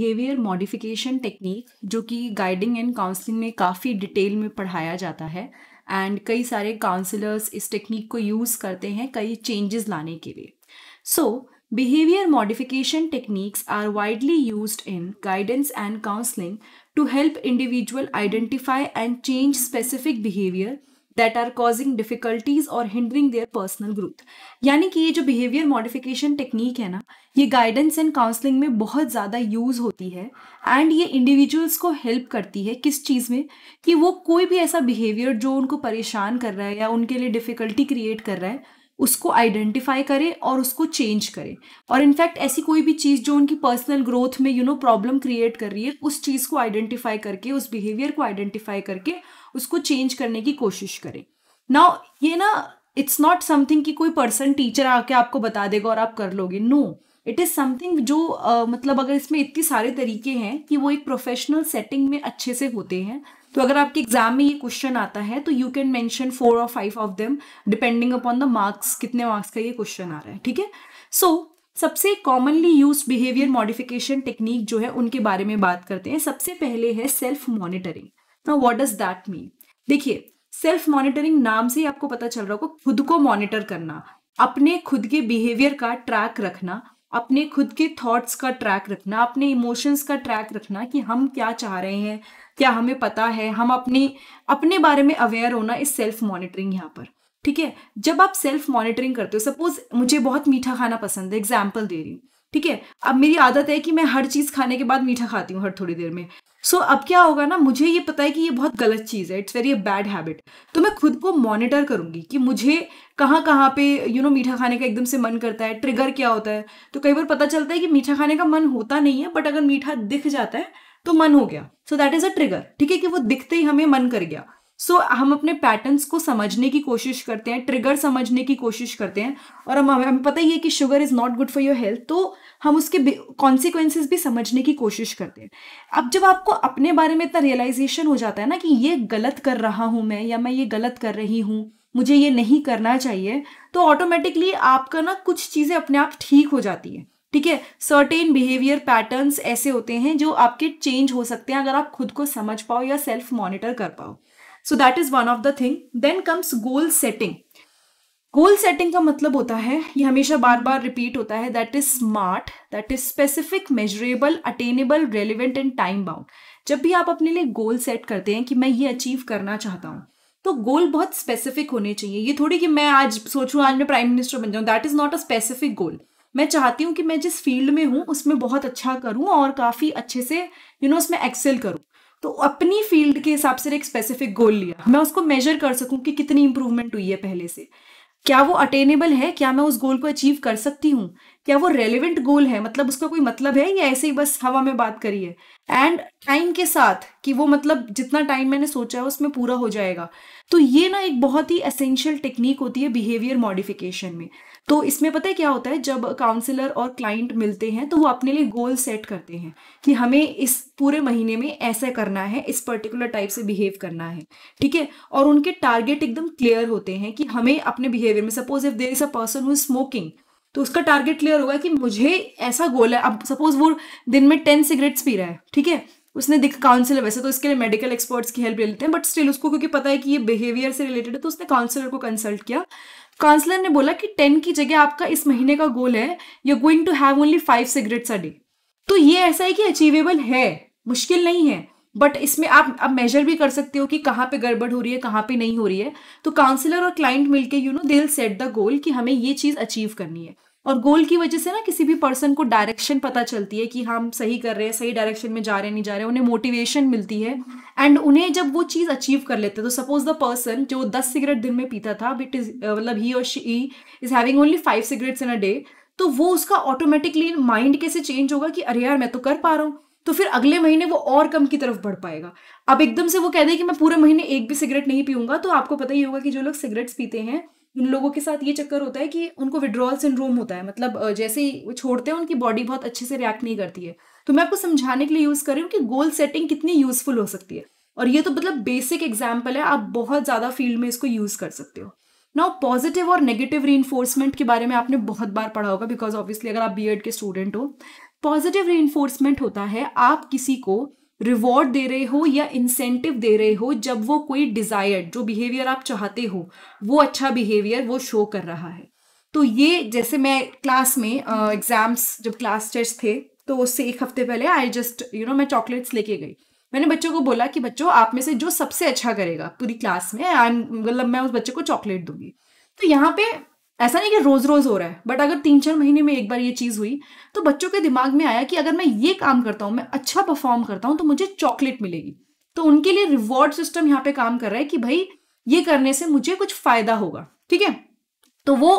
behaviour modification technique जो कि guiding and counselling में काफ़ी डिटेल में पढ़ाया जाता है एंड कई सारे काउंसलर्स इस टेक्निक को यूज़ करते हैं कई चेंजेस लाने के लिए so behaviour modification techniques are widely use in guidance and counselling to help individual identify and change specific behaviour that are causing difficulties or hindering their personal growth यानी कि ये जो बिहेवियर मॉडिफिकेशन टेक्निक है ना ये guidance and counselling में बहुत ज़्यादा यूज होती है एंड ये इंडिविजुअल्स को हेल्प करती है किस चीज़ में कि वो कोई भी ऐसा बिहेवियर जो उनको परेशान कर रहा है या उनके लिए डिफिकल्टी क्रिएट कर रहा है उसको आइडेंटिफाई करे और उसको चेंज करे और इनफैक्ट ऐसी कोई भी चीज़ जो उनकी पर्सनल ग्रोथ में यू नो प्रॉब्लम क्रिएट कर रही है उस चीज़ को आइडेंटिफाई करके उस बिहेवियर को आइडेंटिफाई करके उसको चेंज करने की कोशिश करें ना ये ना इट्स नॉट समथिंग कि कोई पर्सन टीचर आके आपको बता देगा और आप कर लोगे नो इट इज़ समथिंग जो uh, मतलब अगर इसमें इतने सारे तरीके हैं कि वो एक प्रोफेशनल सेटिंग में अच्छे से होते हैं तो अगर आपके एग्जाम में ये क्वेश्चन आता है तो you can mention four or five of them depending upon the marks कितने मार्क्स का ये क्वेश्चन आ रहा है ठीक है सो सबसे commonly use behaviour modification technique जो है उनके बारे में बात करते हैं सबसे पहले है सेल्फ मॉनिटरिंग ना व्हाट डज दैट मीन देखिए सेल्फ मॉनिटरिंग नाम से ही आपको पता चल रहा होगा खुद को मॉनिटर करना अपने खुद के बिहेवियर का ट्रैक रखना अपने खुद के थॉट्स का ट्रैक रखना अपने इमोशंस का ट्रैक रखना कि हम क्या चाह रहे हैं क्या हमें पता है हम अपने अपने बारे में अवेयर होना इस सेल्फ मॉनिटरिंग यहाँ पर ठीक है जब आप सेल्फ मॉनिटरिंग करते हो सपोज मुझे बहुत मीठा खाना पसंद है एग्जाम्पल दे रही हूँ ठीक है अब मेरी आदत है कि मैं हर चीज़ खाने के बाद मीठा खाती हूँ हर थोड़ी देर में सो so, अब क्या होगा ना मुझे ये पता है कि ये बहुत गलत चीज़ है it's very a bad habit तो मैं खुद को मॉनिटर करूंगी कि मुझे कहाँ कहाँ पे यू you नो know, मीठा खाने का एकदम से मन करता है ट्रिगर क्या होता है तो कई बार पता चलता है कि मीठा खाने का मन होता नहीं है बट अगर मीठा दिख जाता है तो मन हो गया so that is a trigger ठीक है कि वो दिखते ही हमें मन कर गया सो so, हम अपने पैटर्न्स को समझने की कोशिश करते हैं ट्रिगर समझने की कोशिश करते हैं और हम हमें पता ही है कि sugar is not good for your health तो हम उसके कॉन्सिक्वेंसेज भी समझने की कोशिश करते हैं अब जब आपको अपने बारे में इतना रियलाइजेशन हो जाता है ना कि ये गलत कर रहा हूँ मैं या मैं ये गलत कर रही हूँ मुझे ये नहीं करना चाहिए तो ऑटोमेटिकली आपका ना कुछ चीज़ें अपने आप ठीक हो जाती है ठीक है सर्टेन बिहेवियर पैटर्न्स ऐसे होते हैं जो आपके चेंज हो सकते हैं अगर आप खुद को समझ पाओ या सेल्फ मॉनिटर कर पाओ so that is one of the thing then comes goal setting goal setting का मतलब होता है ये हमेशा बार बार रिपीट होता है that is SMART that is specific measurable attainable relevant and time bound जब भी आप अपने लिए गोल सेट करते हैं कि मैं ये अचीव करना चाहता हूँ तो गोल बहुत स्पेसिफिक होने चाहिए ये थोड़ी कि मैं आज सोचूं आज मैं प्राइम मिनिस्टर बन जाऊं that is not a specific goal मैं चाहती हूँ कि मैं जिस फील्ड में हूँ उसमें बहुत अच्छा करूँ और काफ़ी अच्छे से यू you नो know, उसमें एक्सेल करूँ तो अपनी फील्ड के हिसाब से एक स्पेसिफिक गोल लिया मैं उसको मेजर कर सकूं कि कितनी इंप्रूवमेंट हुई है पहले से क्या वो अटेनेबल है क्या मैं उस गोल को अचीव कर सकती हूँ क्या वो रेलिवेंट गोल है मतलब उसका कोई मतलब है या ऐसे ही बस हवा में बात करी है एंड टाइम के साथ कि वो मतलब जितना टाइम मैंने सोचा है उसमें पूरा हो जाएगा तो ये ना एक बहुत ही असेंशियल टेक्निक होती है बिहेवियर मॉडिफिकेशन में तो इसमें पता है क्या होता है जब काउंसलर और क्लाइंट मिलते हैं तो वो अपने लिए गोल सेट करते हैं कि हमें इस पूरे महीने में ऐसा करना है इस पर्टिकुलर टाइप से बिहेव करना है ठीक है और उनके टारगेट एकदम क्लियर होते हैं कि हमें अपने बिहेवियर में suppose if there is a person who is smoking तो उसका टारगेट क्लियर होगा कि मुझे ऐसा गोल है अब सपोज वो दिन में टेन सिगरेट्स पी रहा है ठीक है उसने दिख काउंसलर वैसे तो इसके लिए मेडिकल एक्सपर्ट्स की हेल्प ले लेते हैं बट स्टिल उसको क्योंकि पता है कि ये बिहेवियर से रिलेटेड है तो उसने काउंसलर को कंसल्ट किया काउंसलर ने बोला कि टेन की जगह आपका इस महीने का गोल है you going to have only five cigarettes a day तो ये ऐसा है कि अचीवेबल है मुश्किल नहीं है बट इसमें आप आप मेजर भी कर सकते हो कि कहाँ पे गड़बड़ हो रही है कहाँ पे नहीं हो रही है तो काउंसलर और क्लाइंट मिलके you know they set the goal कि हमें ये चीज़ अचीव करनी है और गोल की वजह से ना किसी भी पर्सन को डायरेक्शन पता चलती है कि हम सही कर रहे हैं सही डायरेक्शन में जा रहे हैं नहीं जा रहे हैं उन्हें मोटिवेशन मिलती है एंड उन्हें जब वो चीज़ अचीव कर लेते हैं तो सपोज द पर्सन जो दस सिगरेट दिन में पीता था बट इज मतलब ही और she is having only five cigarettes in a day तो वो उसका ऑटोमेटिकली माइंड कैसे चेंज होगा कि अरे यार मैं तो कर पा रहा हूँ तो फिर अगले महीने वो और कम की तरफ बढ़ पाएगा अब एकदम से वो कह दे कि मैं पूरे महीने एक भी सिगरेट नहीं पीऊंगा तो आपको पता ही होगा कि जो लोग सिगरेट्स पीते हैं उन लोगों के साथ ये चक्कर होता है कि उनको विड्रॉल सिंड्रोम होता है मतलब जैसे ही वो छोड़ते हैं उनकी बॉडी बहुत अच्छे से रिएक्ट नहीं करती है तो मैं आपको समझाने के लिए यूज़ कर रही हूँ कि गोल सेटिंग कितनी यूज़फुल हो सकती है और ये तो मतलब बेसिक एग्जाम्पल है आप बहुत ज़्यादा फील्ड में इसको यूज़ कर सकते हो नाउ पॉजिटिव और नेगेटिव री के बारे में आपने बहुत बार पढ़ा होगा बिकॉज ऑब्वियसली अगर आप बी के स्टूडेंट हो पॉजिटिव रेइन्फोर्समेंट होता है आप किसी को रिवॉर्ड दे रहे हो या इंसेंटिव दे रहे हो जब वो कोई डिज़ायर्ड जो बिहेवियर आप चाहते हो वो अच्छा बिहेवियर वो शो कर रहा है तो ये जैसे मैं क्लास में एग्जाम्स uh, जब क्लास टेस्ट थे तो उससे एक हफ्ते पहले आई जस्ट यू नो मैं चॉकलेट्स लेके गई मैंने बच्चों को बोला कि बच्चों आप में से जो सबसे अच्छा करेगा पूरी क्लास में आई मतलब मैं उस बच्चे को चॉकलेट दूंगी तो यहाँ पे ऐसा नहीं कि रोज रोज हो रहा है बट अगर तीन चार महीने में एक बार ये चीज़ हुई तो बच्चों के दिमाग में आया कि अगर मैं ये काम करता हूँ मैं अच्छा परफॉर्म करता हूँ तो मुझे चॉकलेट मिलेगी तो उनके लिए रिवॉर्ड सिस्टम यहाँ पे काम कर रहा है कि भाई ये करने से मुझे कुछ फायदा होगा ठीक है तो वो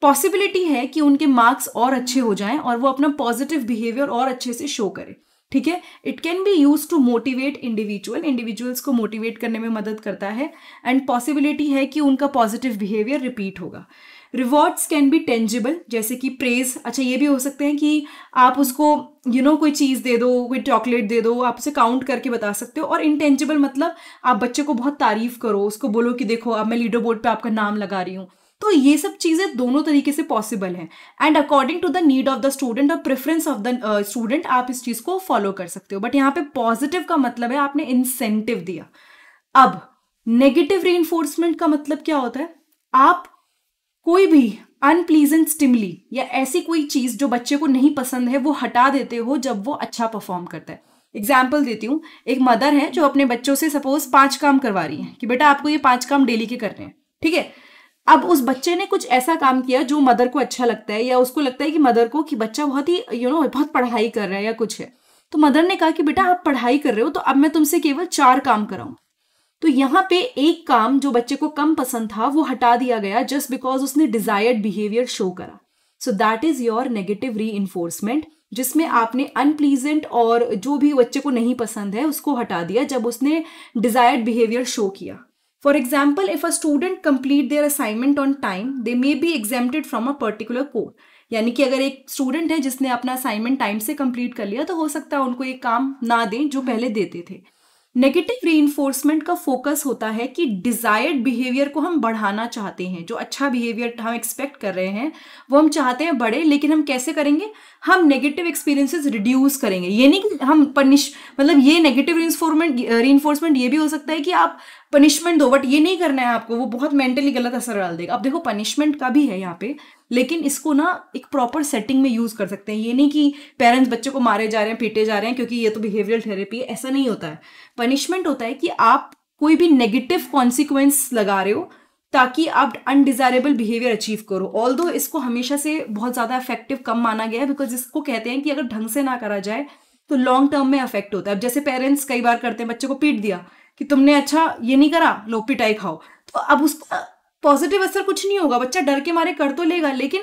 पॉसिबिलिटी है कि उनके मार्क्स और अच्छे हो जाएं और वो अपना पॉजिटिव बिहेवियर और अच्छे से शो करें ठीक है it can be use to motivate individual individuals को मोटिवेट करने में मदद करता है एंड पॉसिबिलिटी है कि उनका पॉजिटिव बिहेवियर रिपीट होगा रिवॉर्ड्स कैन बी टेंजिबल जैसे कि प्रेज अच्छा ये भी हो सकते हैं कि आप उसको यू you नो know, कोई चीज़ दे दो कोई चॉकलेट दे दो आप उसे काउंट करके बता सकते हो और इंटेंजिबल मतलब आप बच्चे को बहुत तारीफ करो उसको बोलो कि देखो अब मैं लीडर बोर्ड पर आपका नाम लगा रही हूँ तो ये सब चीज़ें दोनों तरीके से पॉसिबल हैं and according to the need of the student or preference of the student आप इस चीज़ को फॉलो कर सकते हो बट यहाँ पे पॉजिटिव का मतलब है आपने इंसेंटिव दिया अब नेगेटिव री का मतलब क्या होता है आप कोई भी अनप्लीजेंट स्टिमली या ऐसी कोई चीज जो बच्चे को नहीं पसंद है वो हटा देते हो जब वो अच्छा परफॉर्म करता है एग्जाम्पल देती हूँ एक मदर है जो अपने बच्चों से सपोज पांच काम करवा रही है कि बेटा आपको ये पांच काम डेली के करने हैं ठीक है अब उस बच्चे ने कुछ ऐसा काम किया जो मदर को अच्छा लगता है या उसको लगता है कि मदर को कि बच्चा बहुत ही यू नो बहुत पढ़ाई कर रहा है या कुछ है तो मदर ने कहा कि बेटा आप पढ़ाई कर रहे हो तो अब मैं तुमसे केवल चार काम कराऊं तो यहाँ पे एक काम जो बच्चे को कम पसंद था वो हटा दिया गया जस्ट बिकॉज उसने डिजायर्ड बिहेवियर शो करा so that is your negative reinforcement जिसमें आपने अनप्लीजेंट और जो भी बच्चे को नहीं पसंद है उसको हटा दिया जब उसने डिजायर्ड बिहेवियर शो किया for example if a student complete their assignment on time they may be exempted from a particular chore यानी कि अगर एक स्टूडेंट है जिसने अपना असाइनमेंट टाइम से कंप्लीट कर लिया तो हो सकता है उनको एक काम ना दें जो पहले देते थे नेगेटिव री का फोकस होता है कि डिजायर्ड बिहेवियर को हम बढ़ाना चाहते हैं जो अच्छा बिहेवियर हम एक्सपेक्ट कर रहे हैं वो हम चाहते हैं बढ़े लेकिन हम कैसे करेंगे हम नेगेटिव एक्सपीरियंसेस रिड्यूस करेंगे ये नहीं कि हम पनिश मतलब ये नेगेटिव री री ये भी हो सकता है कि आप पनिशमेंट दो बट ये नहीं करना है आपको वो बहुत मेंटली गलत असर डाल देगा अब देखो पनिशमेंट का भी है यहाँ पे लेकिन इसको ना एक प्रॉपर सेटिंग में यूज़ कर सकते हैं ये नहीं कि पेरेंट्स बच्चे को मारे जा रहे हैं पीटे जा रहे हैं क्योंकि ये तो बिहेवियर थेरेपी है ऐसा नहीं होता है पनिशमेंट होता है कि आप कोई भी नेगेटिव कॉन्सिक्वेंस लगा रहे हो ताकि आप अनडिजायरेबल बिहेवियर अचीव करो ऑल दो इसको हमेशा से बहुत ज़्यादा इफेक्टिव कम माना गया है बिकॉज इसको कहते हैं कि अगर ढंग से ना करा जाए तो लॉन्ग टर्म में अफेक्ट होता है अब जैसे पेरेंट्स कई बार करते हैं बच्चे को पीट दिया कि तुमने अच्छा ये नहीं करा लो पिटाई खाओ तो अब उसका पॉजिटिव असर कुछ नहीं होगा बच्चा डर के मारे कर तो लेगा लेकिन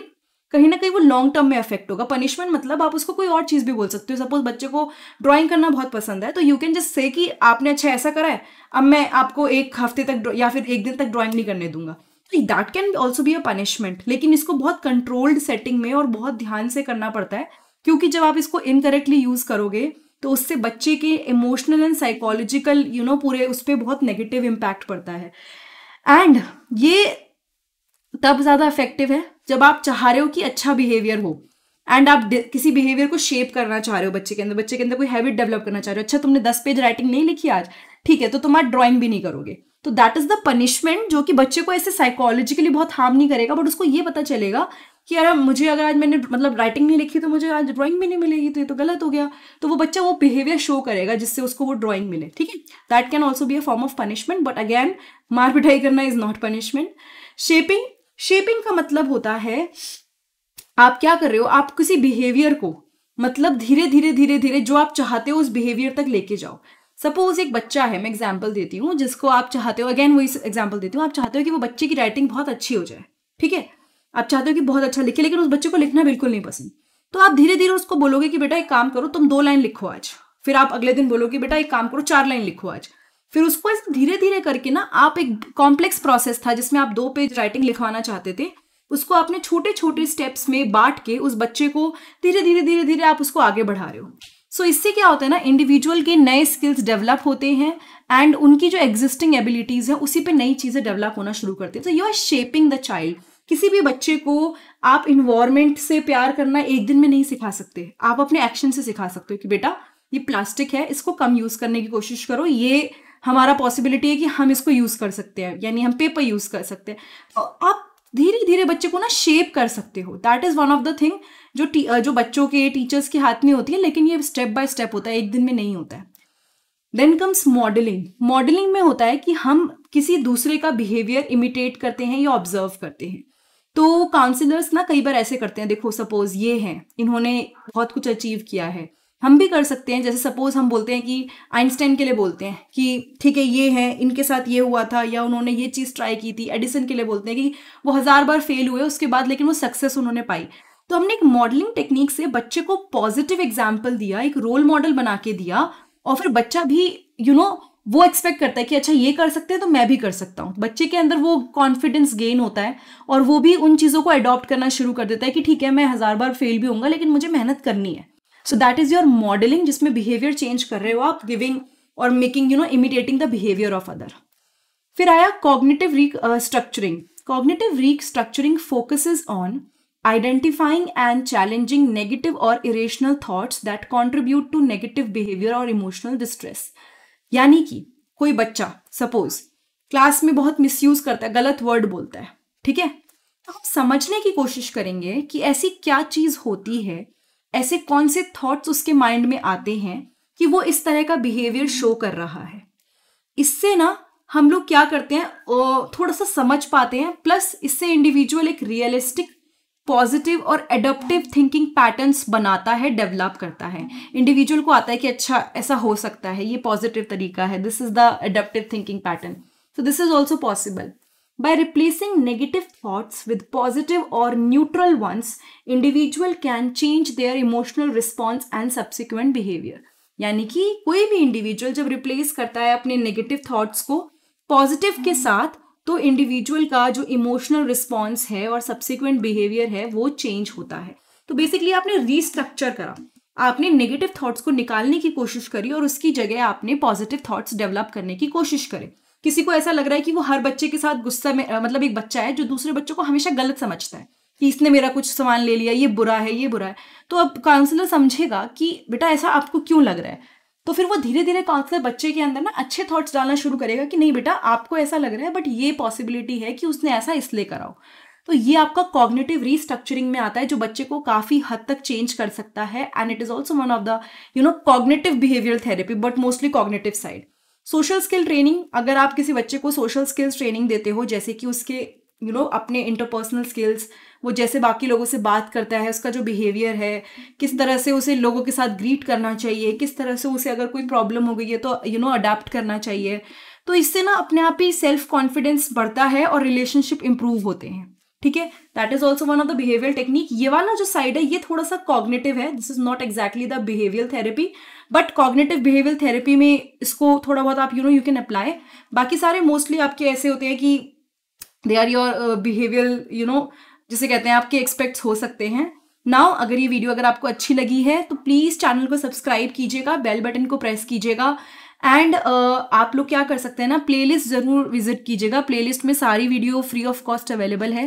कहीं ना कहीं वो लॉन्ग टर्म में अफेक्ट होगा पनिशमेंट मतलब आप उसको कोई और चीज़ भी बोल सकते हो सपोज बच्चे को ड्राइंग करना बहुत पसंद है तो यू कैन जस्ट से कि आपने अच्छा ऐसा करा है अब मैं आपको एक हफ्ते तक या फिर एक दिन तक ड्राइंग नहीं करने दूंगा that can also be a punishment लेकिन इसको बहुत कंट्रोल्ड सेटिंग में और बहुत ध्यान से करना पड़ता है क्योंकि जब आप इसको इनकरेक्टली यूज़ करोगे तो उससे बच्चे के emotional and psychological you know पूरे उस पर बहुत नेगेटिव इम्पैक्ट पड़ता है एंड ये तब ज़्यादा इफेक्टिव है जब आप चाह रहे हो कि अच्छा बिहेवियर हो एंड आप किसी बिहेवियर को शेप करना चाह रहे हो बच्चे के अंदर बच्चे के अंदर कोई हैबिट डेवलप करना चाह रहे हो अच्छा तुमने दस पेज राइटिंग नहीं लिखी आज ठीक है तो तुम आज ड्रॉइंग भी नहीं करोगे तो दैट इज द पनिशमेंट जो कि बच्चे को ऐसे साइकोलॉजिकली बहुत हार्म नहीं करेगा बट उसको ये पता चलेगा कि यार मुझे अगर आज मैंने मतलब राइटिंग नहीं लिखी तो मुझे आज ड्राइंग भी नहीं मिलेगी तो ये तो गलत हो गया तो वो बच्चा वो बिहेवियर शो करेगा जिससे उसको वो ड्राइंग मिले ठीक है that can also be a form of punishment but again मार पिटाई करना is not punishment shaping shaping का मतलब होता है आप क्या कर रहे हो आप किसी बिहेवियर को मतलब धीरे धीरे धीरे धीरे जो आप चाहते हो उस बिहेवियर तक लेके जाओ सपोज एक बच्चा है मैं एग्जाम्पल देती हूँ जिसको आप चाहते हो अगेन वही एग्जाम्पल देती हूँ आप चाहते हो कि वो बच्चे की राइटिंग बहुत अच्छी हो जाए ठीक है आप चाहते हो कि बहुत अच्छा लिखे लेकिन उस बच्चे को लिखना बिल्कुल नहीं पसंद तो आप धीरे धीरे उसको बोलोगे कि बेटा एक काम करो तुम दो लाइन लिखो आज फिर आप अगले दिन बोलोगे बेटा एक काम करो चार लाइन लिखो आज फिर उसको ऐसे धीरे धीरे करके ना आप एक कॉम्प्लेक्स प्रोसेस था जिसमें आप दो पेज राइटिंग लिखवाना चाहते थे उसको आपने छोटे छोटे स्टेप्स में बांट के उस बच्चे को धीरे धीरे धीरे धीरे आप उसको आगे बढ़ा रहे हो सो so, इससे क्या होता है ना इंडिविजुअल के नए स्किल्स डेवलप होते हैं एंड उनकी जो एग्जिस्टिंग एबिलिटीज़ हैं उसी पे नई चीज़ें डेवलप होना शुरू करती हैं so you are shaping the child किसी भी बच्चे को आप इन्वायरमेंट से प्यार करना एक दिन में नहीं सिखा सकते आप अपने एक्शन से सिखा सकते हो कि बेटा ये प्लास्टिक है इसको कम यूज़ करने की कोशिश करो ये हमारा पॉसिबिलिटी है कि हम इसको यूज़ कर सकते हैं यानी हम पेपर यूज़ कर सकते हैं आप धीरे धीरे बच्चे को ना शेप कर सकते हो that is one of the thing जो जो बच्चों के टीचर्स के हाथ में होती है लेकिन ये स्टेप बाय स्टेप होता है एक दिन में नहीं होता है देन कम्स मॉडलिंग मॉडलिंग में होता है कि हम किसी दूसरे का बिहेवियर इमिटेट करते हैं या ऑब्जर्व करते हैं तो काउंसिलर्स ना कई बार ऐसे करते हैं देखो सपोज ये हैं इन्होंने बहुत कुछ अचीव किया है हम भी कर सकते हैं जैसे सपोज हम बोलते हैं कि आइंस्टाइन के लिए बोलते हैं कि ठीक है ये है इनके साथ ये हुआ था या उन्होंने ये चीज़ ट्राई की थी एडिसन के लिए बोलते हैं कि वो हज़ार बार फेल हुए उसके बाद लेकिन वो सक्सेस उन्होंने पाई तो हमने एक मॉडलिंग टेक्निक से बच्चे को पॉजिटिव एग्जाम्पल दिया एक रोल मॉडल बना के दिया और फिर बच्चा भी यू you नो know, वो एक्सपेक्ट करता है कि अच्छा ये कर सकते हैं तो मैं भी कर सकता हूँ बच्चे के अंदर वो कॉन्फिडेंस गेन होता है और वो भी उन चीज़ों को अडॉप्ट करना शुरू कर देता है कि ठीक है मैं हज़ार बार फेल भी होऊंगा लेकिन मुझे मेहनत करनी है so that is your modelling जिसमें बिहेवियर चेंज कर रहे हो आप giving or making you know imitating the behaviour of other फिर आया cognitive restructuring cognitive restructuring focuses on identifying and challenging negative or irrational thoughts that contribute to negative behaviour or emotional distress यानी कि कोई बच्चा suppose class में बहुत misuse करता है गलत वर्ड बोलता है ठीक है तो हम समझने की कोशिश करेंगे कि ऐसी क्या चीज होती है ऐसे कौन से थॉट्स उसके माइंड में आते हैं कि वो इस तरह का बिहेवियर शो कर रहा है इससे ना हम लोग क्या करते हैं थोड़ा सा समझ पाते हैं प्लस इससे इंडिविजुअल एक realistic positive or adaptive thinking patterns बनाता है डेवलप करता है इंडिविजुअल को आता है कि अच्छा ऐसा हो सकता है ये पॉजिटिव तरीका है this is the adaptive thinking pattern so this is also possible by replacing negative thoughts with positive or neutral ones individual can change their emotional response and subsequent behaviour यानी कि कोई भी इंडिविजुअल जब replace करता है अपने negative thoughts को positive के साथ तो इंडिविजुअल का जो इमोशनल रिस्पॉन्स है और सब्सिक्वेंट बिहेवियर है वो चेंज होता है तो बेसिकली आपने रीस्ट्रक्चर करा आपने नेगेटिव थॉट्स को निकालने की कोशिश करी और उसकी जगह आपने पॉजिटिव थॉट्स डेवलप करने की कोशिश करे किसी को ऐसा लग रहा है कि वो हर बच्चे के साथ गुस्सा में मतलब एक बच्चा है जो दूसरे बच्चों को हमेशा गलत समझता है कि इसने मेरा कुछ सामान ले लिया ये बुरा है ये बुरा है तो अब काउंसलर समझेगा कि बेटा ऐसा आपको क्यों लग रहा है तो फिर वो धीरे धीरे काउंसलर बच्चे के अंदर ना अच्छे थॉट्स डालना शुरू करेगा कि नहीं बेटा आपको ऐसा लग रहा है बट ये पॉसिबिलिटी है कि उसने ऐसा इसलिए कराओ तो ये आपका कॉग्नेटिव रीस्ट्रक्चरिंग में आता है जो बच्चे को काफी हद तक चेंज कर सकता है and it is also one of the you know cognitive behaviour therapy but mostly cognitive side social skill training अगर आप किसी बच्चे को सोशल स्किल्स ट्रेनिंग देते हो जैसे कि उसके यू नो अपने इंटरपर्सनल स्किल्स वो जैसे बाकी लोगों से बात करता है उसका जो बिहेवियर है किस तरह से उसे लोगों के साथ ग्रीट करना चाहिए किस तरह से उसे अगर कोई प्रॉब्लम हो गई है तो यू नो अडेप्ट करना चाहिए तो इससे ना अपने आप ही सेल्फ कॉन्फिडेंस बढ़ता है और रिलेशनशिप इंप्रूव होते हैं ठीक है that is also one of the behaviour technique ये वाला जो साइड है ये थोड़ा सा कॉग्नेटिव है this is not exactly the behaviour therapy but cognitive behaviour therapy में इसको थोड़ा बहुत आप you know you can apply बाकी सारे मोस्टली आपके ऐसे होते हैं कि they are your behaviour you know जिसे कहते हैं आपके एक्सपेक्ट्स हो सकते हैं नाउ अगर ये वीडियो अगर आपको अच्छी लगी है तो प्लीज़ चैनल को सब्सक्राइब कीजिएगा बेल बटन को प्रेस कीजिएगा एंड uh, आप लोग क्या कर सकते हैं ना प्लेलिस्ट ज़रूर विजिट कीजिएगा प्लेलिस्ट में सारी video free of cost available है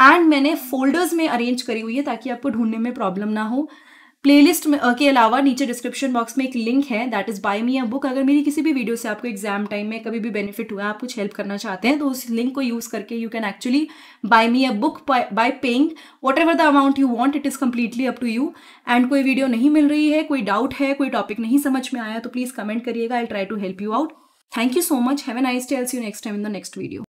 एंड मैंने फोल्डर्स में अरेंज करी हुई है ताकि आपको ढूंढने में प्रॉब्लम ना हो प्लेलिस्ट में के अलावा नीचे डिस्क्रिप्शन बॉक्स में एक लिंक है that is buy me a book अगर मेरी किसी भी वीडियो से आपको एग्जाम टाइम में कभी भी बेनिफिट हुआ आप कुछ हेल्प करना चाहते हैं तो उस लिंक को यूज़ करके you can actually buy me a book by paying whatever the amount you want it is completely up to you and कोई वीडियो नहीं मिल रही है कोई डाउट है कोई टॉपिक नहीं समझ में आया तो प्लीज़ कमेंट करिएगा I try to help you out thank you so much have an आई स्टेल्स you next time in the next video